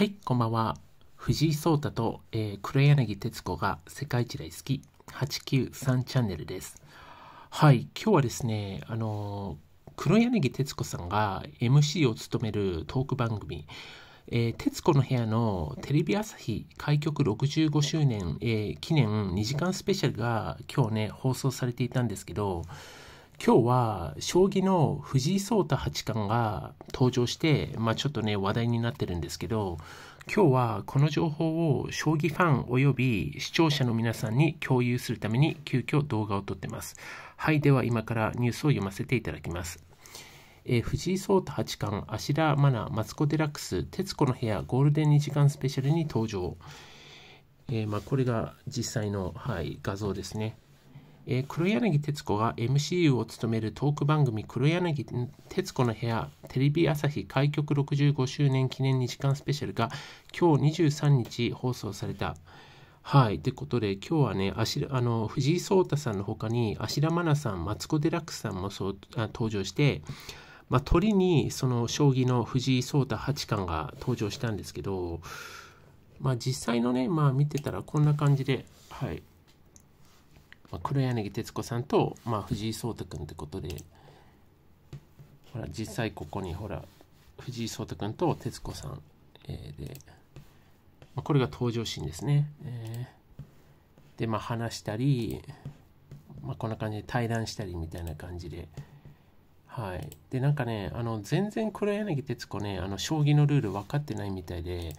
はい、こんばんは。藤井聡太と、えー、黒柳徹子が世界一大好き893チャンネルです。はい、今日はですね、あのー、黒柳徹子さんが MC を務めるトーク番組「えー、徹子の部屋」のテレビ朝日開局65周年、えー、記念2時間スペシャルが今日ね放送されていたんですけど今日は将棋の藤井聡太八冠が登場して、まあ、ちょっとね話題になってるんですけど今日はこの情報を将棋ファンおよび視聴者の皆さんに共有するために急遽動画を撮ってますはいでは今からニュースを読ませていただきますえ藤井聡太八冠芦田愛菜マツコ・デラックス『徹子の部屋』ゴールデン2時間スペシャルに登場、えー、まあ、これが実際の、はい、画像ですねえー、黒柳徹子が MCU を務めるトーク番組「黒柳徹子の部屋」テレビ朝日開局65周年記念2時間スペシャルが今日23日放送された。はい。ってことで、今日はね、あしあの藤井聡太さんの他に、芦田愛菜さん、マツコ・デラックスさんもそうあ登場して、まあ、鳥にその将棋の藤井聡太八冠が登場したんですけど、まあ、実際のね、まあ、見てたらこんな感じで、はい、まあ、黒柳徹子さんと、まあ、藤井聡太君ってことでほら実際ここにほら藤井聡太君と徹子さん、えー、で、まあ、これが登場シーンですね、えー、でまあ話したり、まあ、こんな感じで対談したりみたいな感じではいでなんかねあの全然黒柳徹子ねあの将棋のルール分かってないみたいで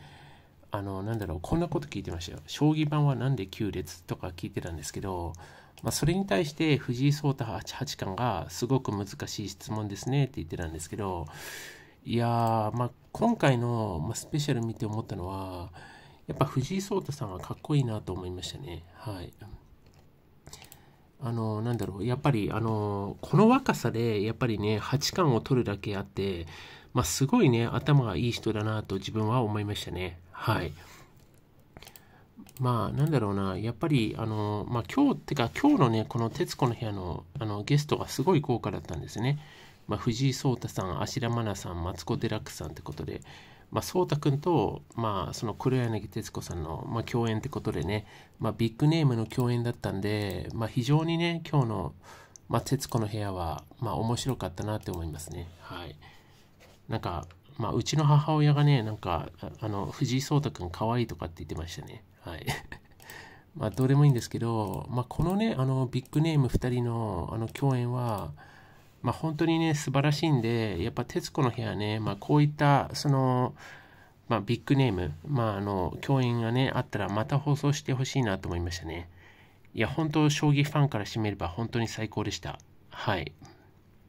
あのなんだろうこんなこと聞いてましたよ将棋盤は何で9列とか聞いてたんですけどまあ、それに対して藤井聡太八冠がすごく難しい質問ですねって言ってたんですけどいやー、まあ、今回の、まスペシャル見て思ったのはやっぱ藤井聡太さんはかっこいいなと思いましたね。はい、あのなんだろうやっぱりあのこの若さでやっぱりね八冠を取るだけあって、まあ、すごいね頭がいい人だなと自分は思いましたね。はい、うんまあなんだろうな、やっぱりあの、まあ、今日ってか今日のね、この徹子の部屋のあのゲストがすごい豪華だったんですね。まあ、藤井聡太さん、芦田愛菜さん、マツコ・デラックスさんってことで、まあ、聡太君と、まあ、その黒柳徹子さんの、まあ、共演ってことでね、まあ、ビッグネームの共演だったんで、まあ、非常にね、今日の、まあ、徹子の部屋は、まあ、面白かったなって思いますね。はい。なんか、まあ、うちの母親がね、なんか、あの、藤井聡太くん可愛いとかって言ってましたね。はい。まあ、どうでもいいんですけど、まあ、このね、あの、ビッグネーム2人の、あの、共演は、まあ、本当にね、素晴らしいんで、やっぱ、徹子の部屋ね、まあ、こういった、その、まあ、ビッグネーム、まあ、あの、共演がね、あったら、また放送してほしいなと思いましたね。いや、本当、将棋ファンからしてみれば、本当に最高でした。はい。